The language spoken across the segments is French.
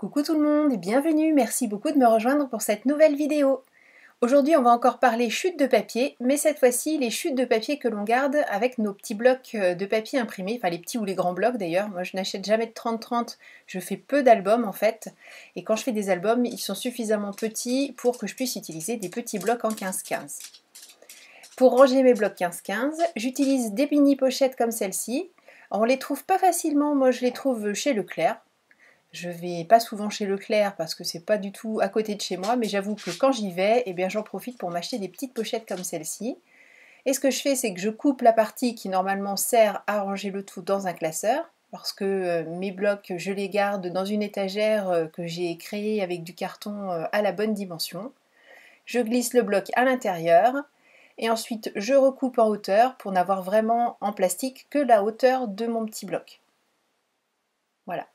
Coucou tout le monde et bienvenue, merci beaucoup de me rejoindre pour cette nouvelle vidéo. Aujourd'hui on va encore parler chutes de papier, mais cette fois-ci les chutes de papier que l'on garde avec nos petits blocs euh, de papier imprimés, enfin les petits ou les grands blocs d'ailleurs, moi je n'achète jamais de 30-30, je fais peu d'albums en fait, et quand je fais des albums ils sont suffisamment petits pour que je puisse utiliser des petits blocs en 15-15. Pour ranger mes blocs 15-15, j'utilise des mini pochettes comme celle-ci, on les trouve pas facilement, moi je les trouve chez Leclerc, je vais pas souvent chez Leclerc parce que c'est pas du tout à côté de chez moi, mais j'avoue que quand j'y vais, eh bien j'en profite pour m'acheter des petites pochettes comme celle-ci. Et ce que je fais, c'est que je coupe la partie qui normalement sert à ranger le tout dans un classeur, parce que euh, mes blocs, je les garde dans une étagère euh, que j'ai créée avec du carton euh, à la bonne dimension. Je glisse le bloc à l'intérieur, et ensuite je recoupe en hauteur pour n'avoir vraiment en plastique que la hauteur de mon petit bloc. Voilà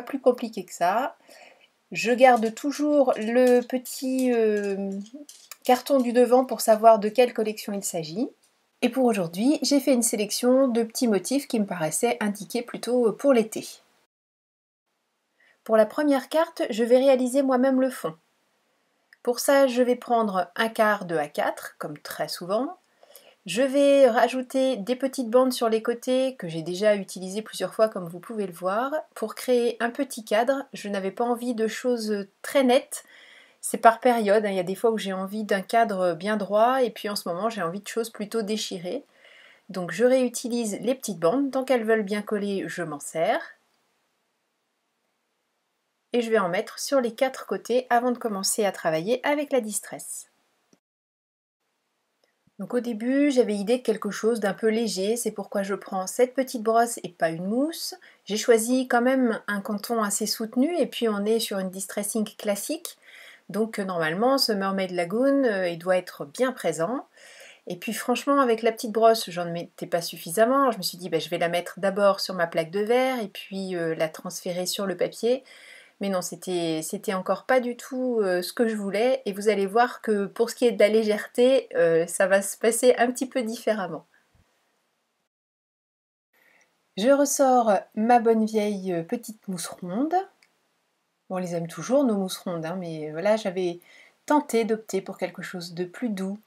plus compliqué que ça. Je garde toujours le petit euh, carton du devant pour savoir de quelle collection il s'agit. Et pour aujourd'hui, j'ai fait une sélection de petits motifs qui me paraissaient indiqués plutôt pour l'été. Pour la première carte, je vais réaliser moi-même le fond. Pour ça, je vais prendre un quart de A4, comme très souvent, je vais rajouter des petites bandes sur les côtés que j'ai déjà utilisées plusieurs fois comme vous pouvez le voir pour créer un petit cadre. Je n'avais pas envie de choses très nettes. C'est par période, hein. il y a des fois où j'ai envie d'un cadre bien droit et puis en ce moment j'ai envie de choses plutôt déchirées. Donc je réutilise les petites bandes, tant qu'elles veulent bien coller, je m'en sers. Et je vais en mettre sur les quatre côtés avant de commencer à travailler avec la distress. Donc au début, j'avais idée de quelque chose d'un peu léger, c'est pourquoi je prends cette petite brosse et pas une mousse. J'ai choisi quand même un canton assez soutenu et puis on est sur une distressing classique. Donc euh, normalement, ce Mermaid Lagoon, euh, il doit être bien présent. Et puis franchement, avec la petite brosse, j'en mettais pas suffisamment. Je me suis dit, bah, je vais la mettre d'abord sur ma plaque de verre et puis euh, la transférer sur le papier. Mais non, c'était encore pas du tout euh, ce que je voulais. Et vous allez voir que pour ce qui est de la légèreté, euh, ça va se passer un petit peu différemment. Je ressors ma bonne vieille euh, petite mousse ronde. on les aime toujours, nos mousses rondes, hein, mais voilà, j'avais tenté d'opter pour quelque chose de plus doux.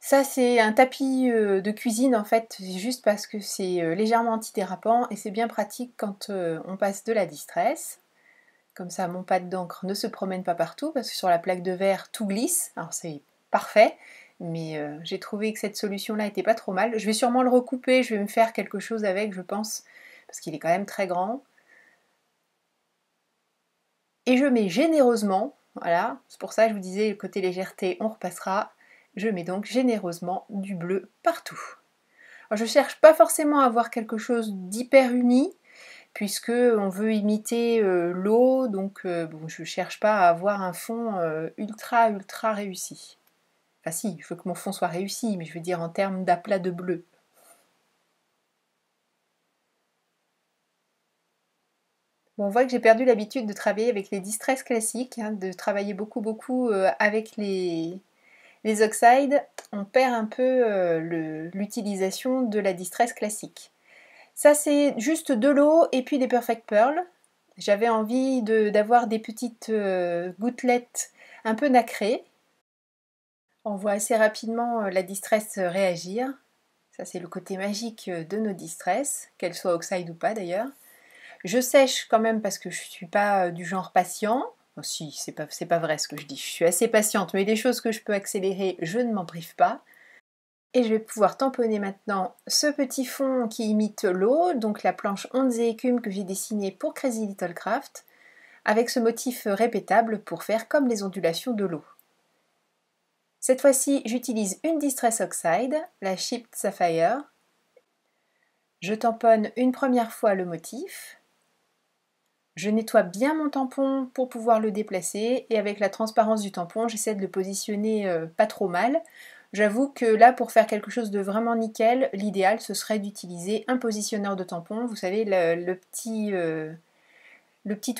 Ça, c'est un tapis de cuisine, en fait, juste parce que c'est légèrement antidérapant et c'est bien pratique quand on passe de la distress. Comme ça, mon pâte d'encre ne se promène pas partout parce que sur la plaque de verre, tout glisse. Alors c'est parfait, mais euh, j'ai trouvé que cette solution-là était pas trop mal. Je vais sûrement le recouper, je vais me faire quelque chose avec, je pense, parce qu'il est quand même très grand. Et je mets généreusement, voilà, c'est pour ça que je vous disais, le côté légèreté, on repassera. Je mets donc généreusement du bleu partout. Alors, je cherche pas forcément à avoir quelque chose d'hyper uni, puisque on veut imiter euh, l'eau, donc euh, je ne cherche pas à avoir un fond euh, ultra ultra réussi. Enfin si, je veux que mon fond soit réussi, mais je veux dire en termes d'aplat de bleu. on voit que j'ai perdu l'habitude de travailler avec les distresses classiques, hein, de travailler beaucoup beaucoup avec les, les oxydes. On perd un peu l'utilisation de la distress classique. Ça, c'est juste de l'eau et puis des Perfect Pearls. J'avais envie d'avoir des petites euh, gouttelettes un peu nacrées. On voit assez rapidement euh, la distress euh, réagir. Ça, c'est le côté magique de nos distress, qu'elles soient oxide ou pas d'ailleurs. Je sèche quand même parce que je ne suis pas du genre patient. Oh, si, c'est pas, pas vrai ce que je dis. Je suis assez patiente, mais des choses que je peux accélérer, je ne m'en prive pas. Et je vais pouvoir tamponner maintenant ce petit fond qui imite l'eau, donc la planche ondes et écumes que j'ai dessinée pour Crazy Little Craft, avec ce motif répétable pour faire comme les ondulations de l'eau. Cette fois-ci, j'utilise une Distress Oxide, la Shipped Sapphire. Je tamponne une première fois le motif. Je nettoie bien mon tampon pour pouvoir le déplacer et avec la transparence du tampon, j'essaie de le positionner euh, pas trop mal J'avoue que là, pour faire quelque chose de vraiment nickel, l'idéal, ce serait d'utiliser un positionneur de tampon, vous savez, euh, le, petit...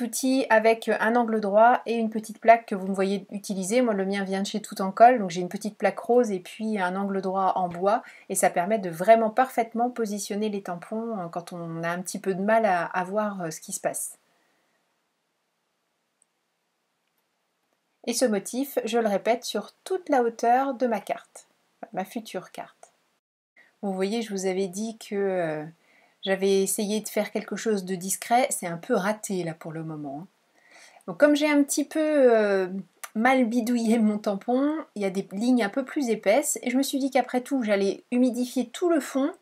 outil avec un angle droit et une petite plaque que vous me voyez utiliser. Moi, le mien vient de chez Tout en Colle, donc j'ai une petite plaque rose et puis un angle droit en bois. Et ça permet de vraiment parfaitement positionner les tampons euh, quand on a un petit peu de mal à, à voir euh, ce qui se passe. Et ce motif, je le répète, sur toute la hauteur de ma carte, ma future carte. Vous voyez, je vous avais dit que euh, j'avais essayé de faire quelque chose de discret, c'est un peu raté là pour le moment. Hein. Donc comme j'ai un petit peu euh, mal bidouillé mon tampon, il y a des lignes un peu plus épaisses et je me suis dit qu'après tout j'allais humidifier tout le fond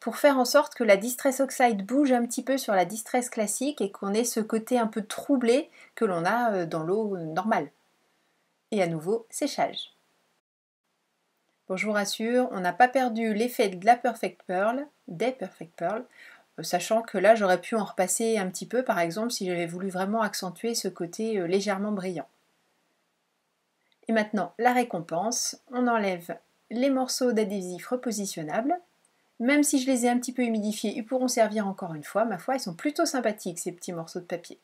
pour faire en sorte que la Distress Oxide bouge un petit peu sur la Distress classique et qu'on ait ce côté un peu troublé que l'on a euh, dans l'eau normale et à nouveau séchage. Bon, je vous rassure, on n'a pas perdu l'effet de la Perfect Pearl, des Perfect Pearl, euh, sachant que là j'aurais pu en repasser un petit peu par exemple si j'avais voulu vraiment accentuer ce côté euh, légèrement brillant. Et maintenant, la récompense, on enlève les morceaux d'adhésif repositionnables. Même si je les ai un petit peu humidifiés, ils pourront servir encore une fois. Ma foi, ils sont plutôt sympathiques ces petits morceaux de papier.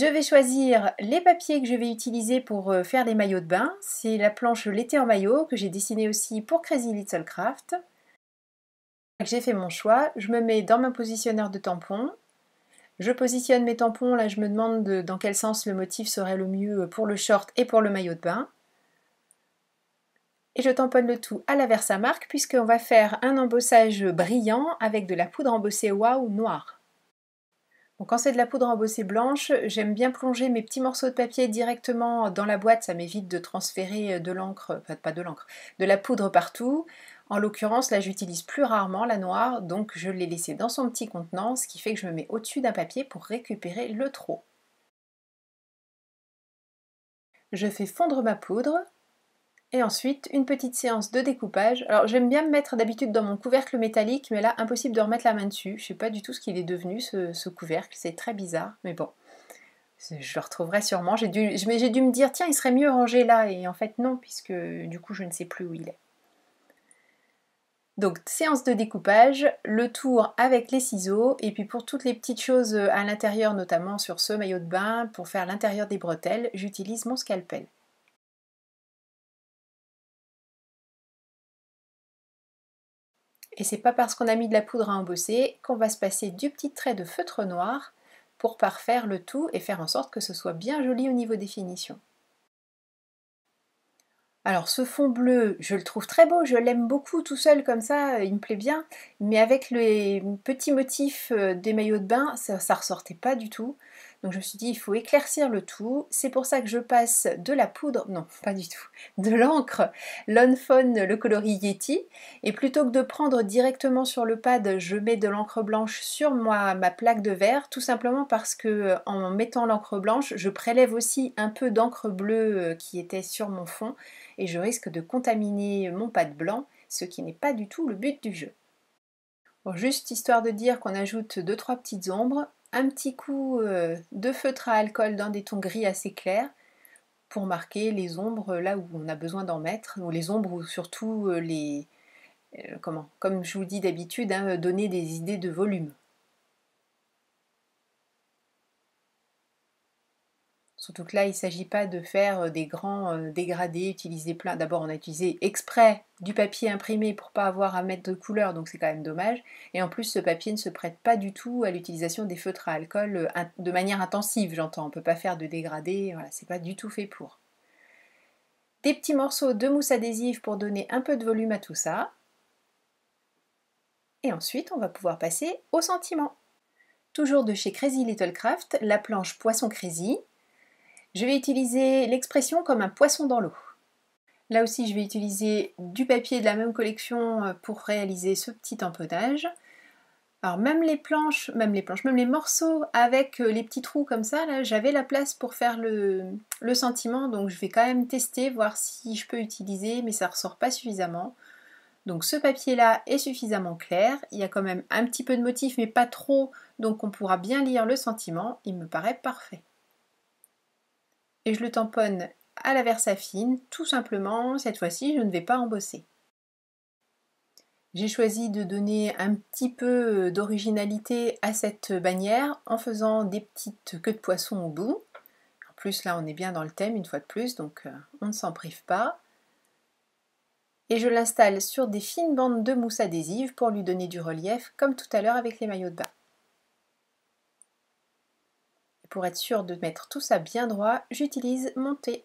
Je vais choisir les papiers que je vais utiliser pour euh, faire les maillots de bain. C'est la planche L'été en maillot que j'ai dessinée aussi pour Crazy Little Craft. J'ai fait mon choix, je me mets dans mon positionneur de tampon. Je positionne mes tampons, là je me demande dans quel sens le motif serait le mieux euh, pour le short et pour le maillot de bain. Et je tamponne le tout à la marque puisqu'on va faire un embossage brillant avec de la poudre embossée waouh noire quand c'est de la poudre embossée blanche, j'aime bien plonger mes petits morceaux de papier directement dans la boîte, ça m'évite de transférer euh, de l'encre, enfin pas de l'encre, de la poudre partout. En l'occurrence, là j'utilise plus rarement la noire, donc je l'ai laissée dans son petit contenant, ce qui fait que je me mets au-dessus d'un papier pour récupérer le trop. Je fais fondre ma poudre, et ensuite, une petite séance de découpage. Alors j'aime bien me mettre d'habitude dans mon couvercle métallique, mais là, impossible de remettre la main dessus. Je ne sais pas du tout ce qu'il est devenu, ce, couvercle. C'est très bizarre, mais bon. Je le retrouverai sûrement. J'ai dû, j'ai dû me dire, tiens, il serait mieux rangé là. Et en fait, non, puisque du coup, je ne sais plus où il est. Donc séance de découpage, le tour avec les ciseaux et puis pour toutes les petites choses euh, à l'intérieur, notamment sur ce maillot de bain, pour faire l'intérieur des bretelles, j'utilise mon scalpel. Et c'est pas parce qu'on a mis de la poudre à embosser qu'on va se passer du petit trait de feutre noir pour parfaire le tout et faire en sorte que ce soit bien joli au niveau des finitions. Alors ce fond bleu, je le trouve très beau, je l'aime beaucoup tout seul comme ça, il me plaît bien, mais avec les petits motifs euh, des maillots de bain, ça, ça ressortait pas du tout. Donc je me suis dit, il faut éclaircir le tout. C'est pour ça que je passe de la poudre, non, pas du tout, de l'encre Lonfone, le coloris Yeti. Et plutôt que de prendre directement sur le pad, je mets de l'encre blanche sur moi, ma plaque de verre, tout simplement parce que euh, en mettant l'encre blanche, je prélève aussi un peu d'encre bleue euh, qui était sur mon fond et je risque de contaminer mon pad blanc, ce qui n'est pas du tout le but du jeu. juste histoire de dire qu'on ajoute 2-3 petites ombres, un petit coup euh, de feutre à alcool dans des tons gris assez clairs pour marquer les ombres euh, là où on a besoin d'en mettre, ou les ombres ou surtout euh, les... comment Comme je vous dis d'habitude, hein, donner des idées de volume. Surtout que là, il ne s'agit pas de faire euh, des grands euh, dégradés, utiliser plein. D'abord, on a utilisé exprès du papier imprimé pour ne pas avoir à mettre de couleur, donc c'est quand même dommage. Et en plus, ce papier ne se prête pas du tout à l'utilisation des feutres à alcool euh, de manière intensive, j'entends. On ne peut pas faire de dégradés, voilà, c'est pas du tout fait pour. Des petits morceaux de mousse adhésive pour donner un peu de volume à tout ça. Et ensuite, on va pouvoir passer au sentiment. Toujours de chez Crazy Little Craft, la planche Poisson Crazy, je vais utiliser l'expression comme un poisson dans l'eau. Là aussi, je vais utiliser du papier de la même collection euh, pour réaliser ce petit empotage. Alors même les planches, même les planches, même les morceaux avec euh, les petits trous comme ça, là, j'avais la place pour faire le, sentiment, donc je vais quand même tester, voir si je peux utiliser, mais ça ressort pas suffisamment. Donc ce papier-là est suffisamment clair, il y a quand même un petit peu de motif, mais pas trop, donc on pourra bien lire le sentiment, il me paraît parfait et je le tamponne à la versafine, tout simplement, cette fois-ci, je ne vais pas embosser. J'ai choisi de donner un petit peu d'originalité à cette bannière en faisant des petites queues de poisson au bout. En plus, là, on est bien dans le thème une fois de plus, donc euh, on ne s'en prive pas. Et je l'installe sur des fines bandes de mousse adhésive pour lui donner du relief, comme tout à l'heure avec les maillots de bain. Pour être sûr de mettre tout ça bien droit, j'utilise mon thé.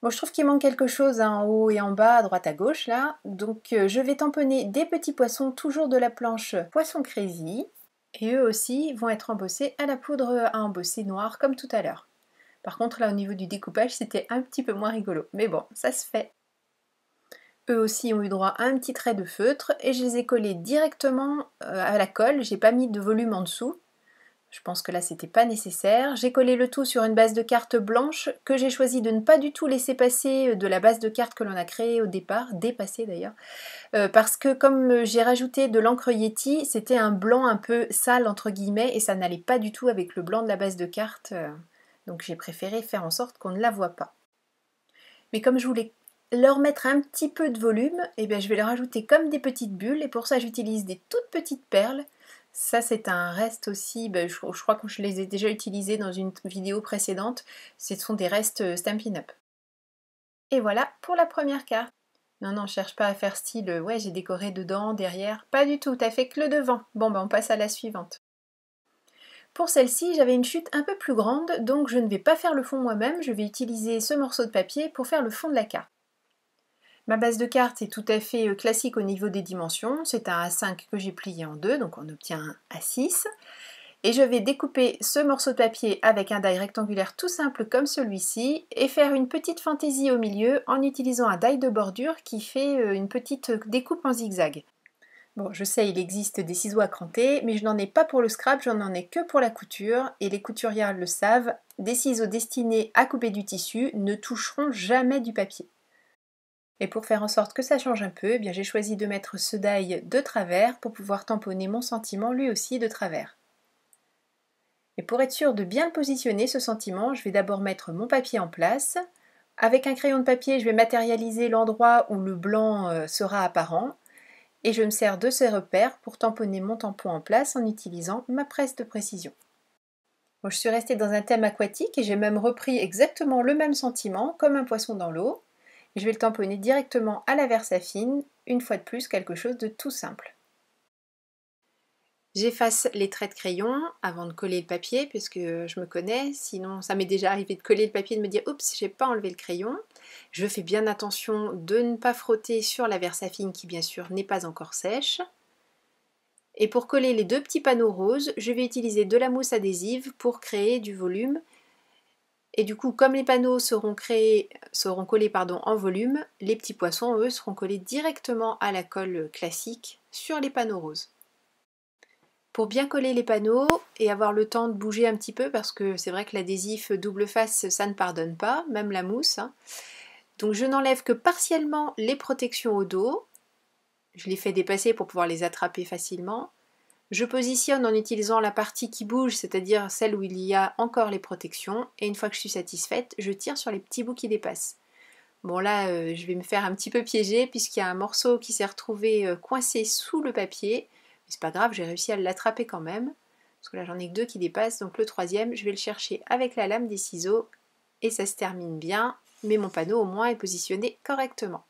Bon, je trouve qu'il manque quelque chose hein, en haut et en bas, à droite à gauche là. Donc euh, je vais tamponner des petits poissons, toujours de la planche poisson crazy. Et eux aussi vont être embossés à la poudre à embosser noire comme tout à l'heure. Par contre là au niveau du découpage c'était un petit peu moins rigolo. Mais bon, ça se fait. Eux aussi ont eu droit à un petit trait de feutre et je les ai collés directement euh, à la colle. J'ai pas mis de volume en dessous. Je pense que là c'était pas nécessaire. J'ai collé le tout sur une base de cartes blanche que j'ai choisi de ne pas du tout laisser passer euh, de la base de cartes que l'on a créée au départ, dépassée d'ailleurs, euh, parce que comme euh, j'ai rajouté de l'encre Yeti, c'était un blanc un peu sale entre guillemets et ça n'allait pas du tout avec le blanc de la base de cartes. donc j'ai préféré faire en sorte qu'on ne la voit pas. Mais comme je voulais leur mettre un petit peu de volume, eh bien je vais leur ajouter comme des petites bulles et pour ça j'utilise des toutes petites perles ça, c'est un reste aussi, ben, je, crois que je les ai déjà utilisés dans une vidéo précédente. Ce sont des restes euh, Stampin' Up. Et voilà pour la première carte. Non, non, cherche pas à faire style, euh, ouais, j'ai décoré dedans, derrière. Pas du tout, t'as fait que le devant. Bon, ben on passe à la suivante. Pour celle-ci, j'avais une chute un peu plus grande, donc je ne vais pas faire le fond moi-même, je vais utiliser ce morceau de papier pour faire le fond de la carte. Ma base de carte est tout à fait euh, classique au niveau des dimensions. C'est un A5 que j'ai plié en deux, donc on obtient un A6. Et je vais découper ce morceau de papier avec un die rectangulaire tout simple comme celui-ci et faire une petite fantaisie au milieu en utilisant un die de bordure qui fait euh, une petite découpe en zigzag. Bon, je sais, il existe des ciseaux à cranter, mais je n'en ai pas pour le scrap, j'en ai que pour la couture, et les couturières le savent, des ciseaux destinés à couper du tissu ne toucheront jamais du papier. Et pour faire en sorte que ça change un peu, eh bien j'ai choisi de mettre ce die de travers pour pouvoir tamponner mon sentiment lui aussi de travers. Et pour être sûr de bien positionner, ce sentiment, je vais d'abord mettre mon papier en place. Avec un crayon de papier, je vais matérialiser l'endroit où le blanc euh, sera apparent. Et je me sers de ces repères pour tamponner mon tampon en place en utilisant ma presse de précision. je suis restée dans un thème aquatique et j'ai même repris exactement le même sentiment comme un poisson dans l'eau je vais le tamponner directement à la fine une fois de plus quelque chose de tout simple. J'efface les traits de crayon avant de coller le papier puisque je me connais, sinon ça m'est déjà arrivé de coller le papier et de me dire oups j'ai pas enlevé le crayon. Je fais bien attention de ne pas frotter sur la fine qui bien sûr n'est pas encore sèche. Et pour coller les deux petits panneaux roses, je vais utiliser de la mousse adhésive pour créer du volume et du coup, comme les panneaux seront créés, seront collés pardon, en volume, les petits poissons, eux, seront collés directement à la colle classique sur les panneaux roses. Pour bien coller les panneaux et avoir le temps de bouger un petit peu, parce que c'est vrai que l'adhésif double face, ça ne pardonne pas, même la mousse. Hein. Donc je n'enlève que partiellement les protections au dos. Je les fais dépasser pour pouvoir les attraper facilement. Je positionne en utilisant la partie qui bouge, c'est-à-dire celle où il y a encore les protections, et une fois que je suis satisfaite, je tire sur les petits bouts qui dépassent. Bon là, euh, je vais me faire un petit peu piéger puisqu'il y a un morceau qui s'est retrouvé euh, coincé sous le papier, mais c'est pas grave, j'ai réussi à l'attraper quand même, parce que là j'en ai que deux qui dépassent, donc le troisième, je vais le chercher avec la lame des ciseaux, et ça se termine bien, mais mon panneau au moins est positionné correctement.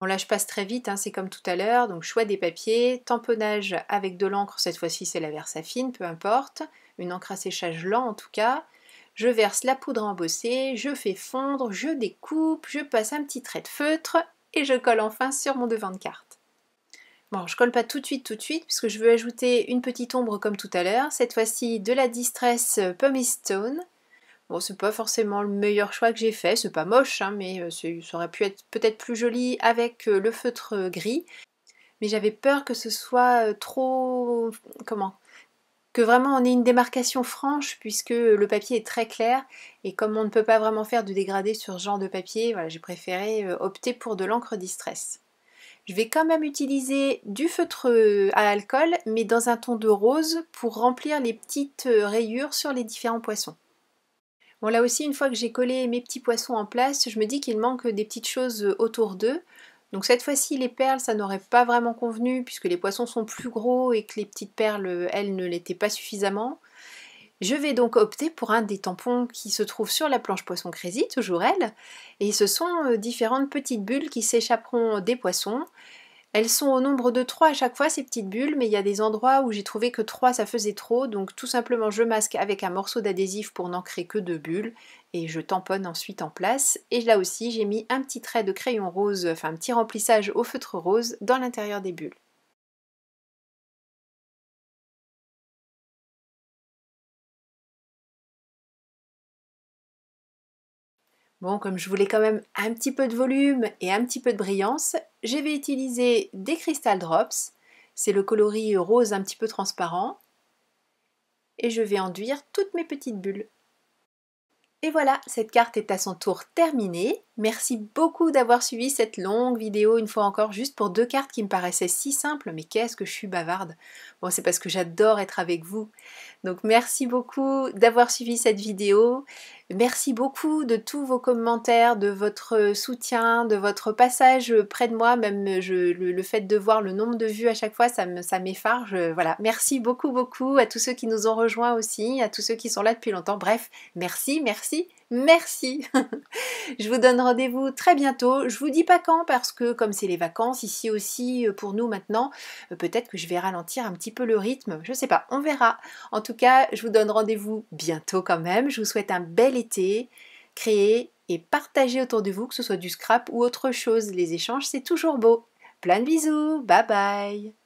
Bon là je passe très vite, hein, c'est comme tout à l'heure, donc choix des papiers, tamponnage avec de l'encre, cette fois-ci c'est la versafine, peu importe, une encre à séchage lent en tout cas. Je verse la poudre embossée, je fais fondre, je découpe, je passe un petit trait de feutre et je colle enfin sur mon devant de carte. Bon, je colle pas tout de suite, tout de suite, puisque je veux ajouter une petite ombre comme tout à l'heure, cette fois-ci de la Distress Pumice Stone. Bon, c'est pas forcément le meilleur choix que j'ai fait, c'est pas moche, hein, mais euh, ça aurait pu être peut-être plus joli avec euh, le feutre euh, gris. Mais j'avais peur que ce soit trop. Comment que vraiment on ait une démarcation franche puisque le papier est très clair et comme on ne peut pas vraiment faire de dégradé sur ce genre de papier, voilà, j'ai préféré opter pour de l'encre distress. Je vais quand même utiliser du feutre à alcool mais dans un ton de rose pour remplir les petites rayures sur les différents poissons. Bon là aussi, une fois que j'ai collé mes petits poissons en place, je me dis qu'il manque des petites choses euh, autour d'eux. Donc cette fois-ci, les perles, ça n'aurait pas vraiment convenu puisque les poissons sont plus gros et que les petites perles, euh, elles, ne l'étaient pas suffisamment. Je vais donc opter pour un des tampons qui se trouve sur la planche poisson crazy, toujours elle, et ce sont euh, différentes petites bulles qui s'échapperont des poissons elles sont au nombre de 3 à chaque fois ces petites bulles, mais il y a des endroits où j'ai trouvé que 3 ça faisait trop, donc tout simplement je masque avec un morceau d'adhésif pour n'en créer que 2 bulles, et je tamponne ensuite en place. Et là aussi j'ai mis un petit trait de crayon rose, enfin un petit remplissage au feutre rose dans l'intérieur des bulles. Bon, comme je voulais quand même un petit peu de volume et un petit peu de brillance, je vais utiliser des Crystal Drops. C'est le coloris rose un petit peu transparent. Et je vais enduire toutes mes petites bulles. Et voilà, cette carte est à son tour terminée. Merci beaucoup d'avoir suivi cette longue vidéo une fois encore juste pour deux cartes qui me paraissaient si simples, mais qu'est-ce que je suis bavarde Bon, c'est parce que j'adore être avec vous. Donc merci beaucoup d'avoir suivi cette vidéo. Merci beaucoup de tous vos commentaires, de votre soutien, de votre passage près de moi. Même le, fait de voir le nombre de vues à chaque fois, ça m'effarge. voilà. Merci beaucoup, beaucoup à tous ceux qui nous ont rejoints aussi, à tous ceux qui sont là depuis longtemps. Bref, merci, merci. Merci. je vous donne rendez-vous très bientôt. Je vous dis pas quand parce que comme c'est les vacances ici aussi euh, pour nous maintenant, euh, peut-être que je vais ralentir un petit peu le rythme. Je ne sais pas, on verra. En tout cas, je vous donne rendez-vous bientôt quand même. Je vous souhaite un bel été. Créez et partagez autour de vous, que ce soit du scrap ou autre chose. Les échanges, c'est toujours beau. Plein de bisous. Bye bye.